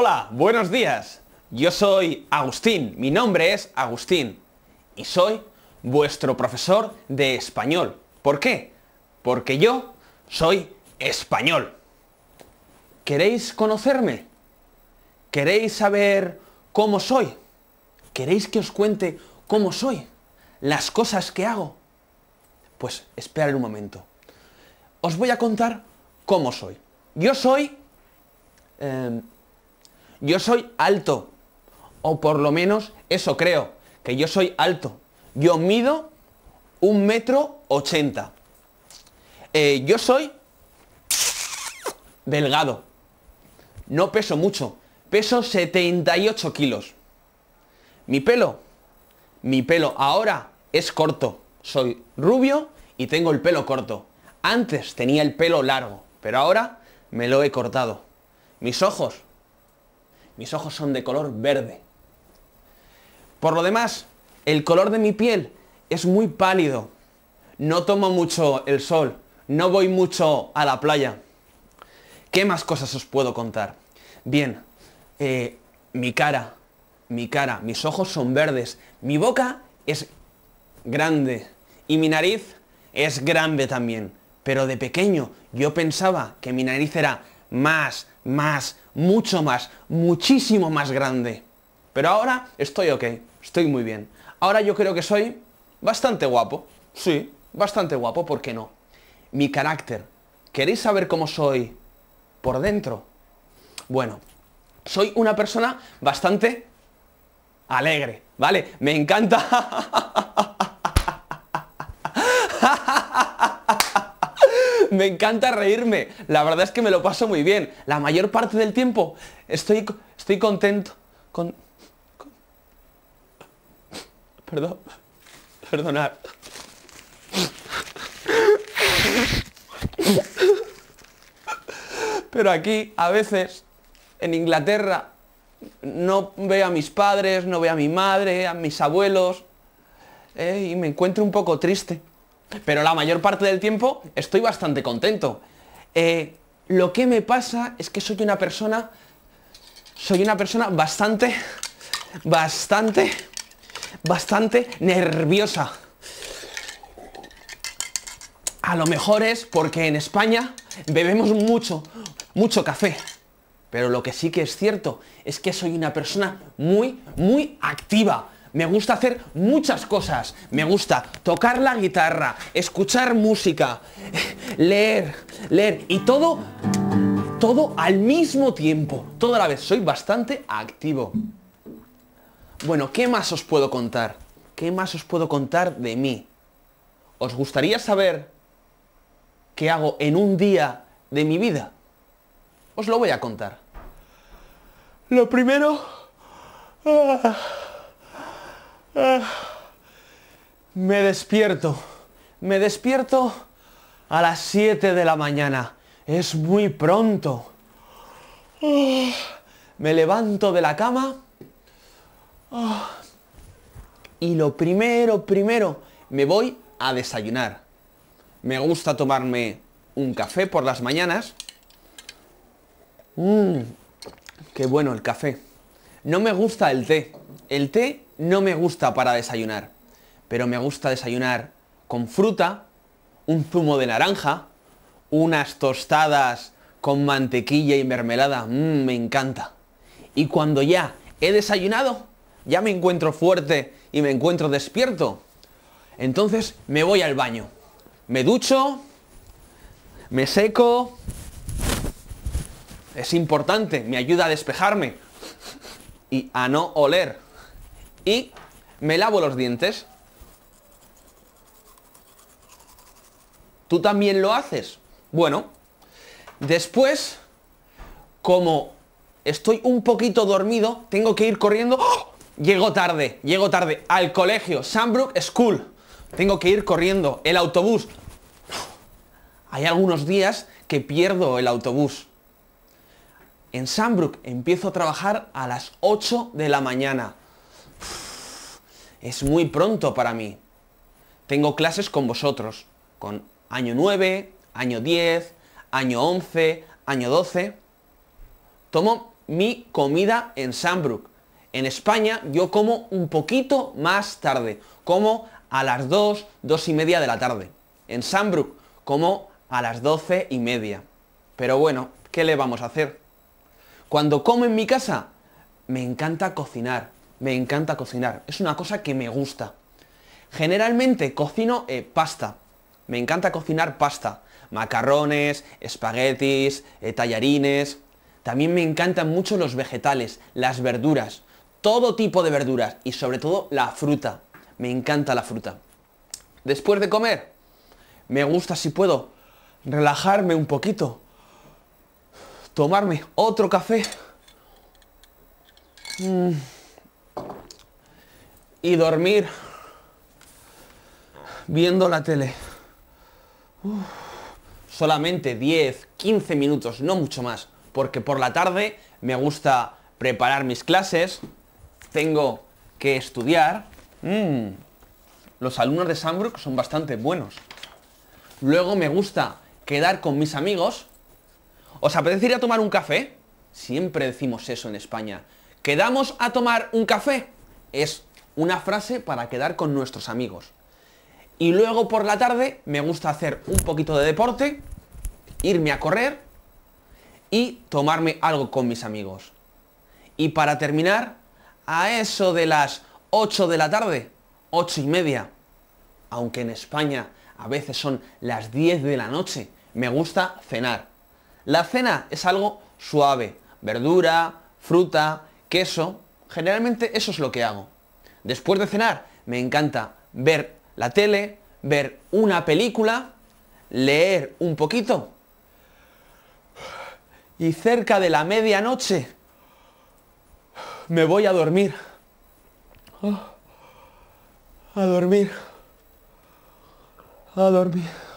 Hola, buenos días. Yo soy Agustín, mi nombre es Agustín y soy vuestro profesor de español. ¿Por qué? Porque yo soy español. ¿Queréis conocerme? ¿Queréis saber cómo soy? ¿Queréis que os cuente cómo soy? ¿Las cosas que hago? Pues esperad un momento. Os voy a contar cómo soy. Yo soy... Em, yo soy alto. O por lo menos eso creo, que yo soy alto. Yo mido un metro ochenta. Eh, yo soy delgado. No peso mucho. Peso 78 kilos. Mi pelo. Mi pelo ahora es corto. Soy rubio y tengo el pelo corto. Antes tenía el pelo largo, pero ahora me lo he cortado. Mis ojos mis ojos son de color verde. Por lo demás, el color de mi piel es muy pálido. No tomo mucho el sol. No voy mucho a la playa. ¿Qué más cosas os puedo contar? Bien, eh, mi cara, mi cara, mis ojos son verdes, mi boca es grande y mi nariz es grande también. Pero de pequeño yo pensaba que mi nariz era más, más, mucho más, muchísimo más grande. Pero ahora estoy ok, estoy muy bien. Ahora yo creo que soy bastante guapo. Sí, bastante guapo, ¿por qué no? Mi carácter. ¿Queréis saber cómo soy por dentro? Bueno, soy una persona bastante alegre, ¿vale? Me encanta me encanta reírme. La verdad es que me lo paso muy bien. La mayor parte del tiempo estoy, estoy contento. Con, Perdón. Perdonad. Pero aquí, a veces, en Inglaterra, no veo a mis padres, no veo a mi madre, a mis abuelos, eh, y me encuentro un poco triste pero la mayor parte del tiempo estoy bastante contento. Eh, lo que me pasa es que soy una persona, soy una persona bastante, bastante, bastante nerviosa. A lo mejor es porque en España bebemos mucho, mucho café. Pero lo que sí que es cierto es que soy una persona muy, muy activa. Me gusta hacer muchas cosas. Me gusta tocar la guitarra, escuchar música, leer, leer y todo, todo al mismo tiempo, toda la vez. Soy bastante activo. Bueno, ¿qué más os puedo contar? ¿Qué más os puedo contar de mí? ¿Os gustaría saber qué hago en un día de mi vida? Os lo voy a contar. Lo primero... Ah, Ah, me despierto. Me despierto a las 7 de la mañana. Es muy pronto. Ah, me levanto de la cama. Ah, y lo primero, primero, me voy a desayunar. Me gusta tomarme un café por las mañanas. Mmm, qué bueno el café. No me gusta el té. El té no me gusta para desayunar, pero me gusta desayunar con fruta, un zumo de naranja, unas tostadas con mantequilla y mermelada, mm, me encanta. Y cuando ya he desayunado, ya me encuentro fuerte y me encuentro despierto. Entonces me voy al baño. Me ducho, me seco. Es importante, me ayuda a despejarme y a no oler y me lavo los dientes. ¿Tú también lo haces? Bueno, después, como estoy un poquito dormido, tengo que ir corriendo. ¡Oh! Llego tarde, llego tarde al colegio, Sandbrook School. Tengo que ir corriendo, el autobús. Hay algunos días que pierdo el autobús. En Sandbrook empiezo a trabajar a las 8 de la mañana es muy pronto para mí. Tengo clases con vosotros, con año 9, año 10, año 11, año 12. Tomo mi comida en Sandbrook. En España yo como un poquito más tarde, como a las 2, 2 y media de la tarde. En Sandbrook como a las 12 y media. Pero bueno, ¿qué le vamos a hacer? Cuando como en mi casa, me encanta cocinar, me encanta cocinar, es una cosa que me gusta. Generalmente cocino eh, pasta, me encanta cocinar pasta, macarrones, espaguetis, eh, tallarines. También me encantan mucho los vegetales, las verduras, todo tipo de verduras y sobre todo la fruta. Me encanta la fruta. Después de comer, me gusta si puedo relajarme un poquito, tomarme otro café. Mm y dormir viendo la tele. solamente 10, 15 minutos, no mucho más, porque por la tarde me gusta preparar mis clases, tengo que estudiar. Mm, los alumnos de Sandbrook son bastante buenos. Luego me gusta quedar con mis amigos. ¿Os apetece ir a tomar un café? Siempre decimos eso en España. ¿Quedamos a tomar un café? Es una frase para quedar con nuestros amigos. Y luego por la tarde me gusta hacer un poquito de deporte, irme a correr y tomarme algo con mis amigos. Y para terminar, a eso de las 8 de la tarde, 8 y media, aunque en España a veces son las 10 de la noche, me gusta cenar. La cena es algo suave, verdura, fruta, queso, generalmente eso es lo que hago. Después de cenar me encanta ver la tele, ver una película, leer un poquito. Y cerca de la medianoche me voy a dormir. Ah, a dormir. A dormir.